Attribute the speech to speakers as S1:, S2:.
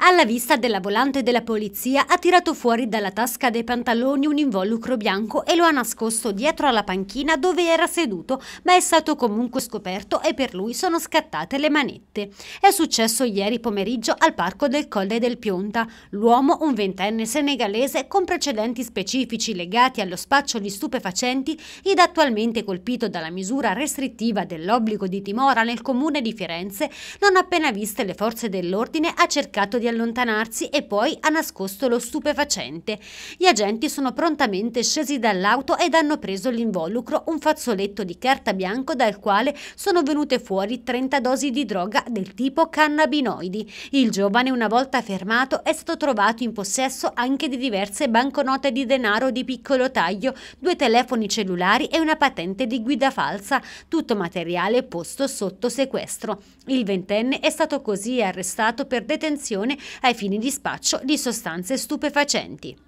S1: Alla vista della volante della polizia ha tirato fuori dalla tasca dei pantaloni un involucro bianco e lo ha nascosto dietro alla panchina dove era seduto, ma è stato comunque scoperto e per lui sono scattate le manette. È successo ieri pomeriggio al parco del Colle del Pionta. L'uomo, un ventenne senegalese con precedenti specifici legati allo spaccio di stupefacenti ed attualmente colpito dalla misura restrittiva dell'obbligo di dimora nel comune di Firenze, non appena viste le forze dell'ordine ha cercato di allontanarsi e poi ha nascosto lo stupefacente. Gli agenti sono prontamente scesi dall'auto ed hanno preso l'involucro, un fazzoletto di carta bianco dal quale sono venute fuori 30 dosi di droga del tipo cannabinoidi. Il giovane, una volta fermato, è stato trovato in possesso anche di diverse banconote di denaro di piccolo taglio, due telefoni cellulari e una patente di guida falsa, tutto materiale posto sotto sequestro. Il ventenne è stato così arrestato per detenzione ai fini di spaccio di sostanze stupefacenti.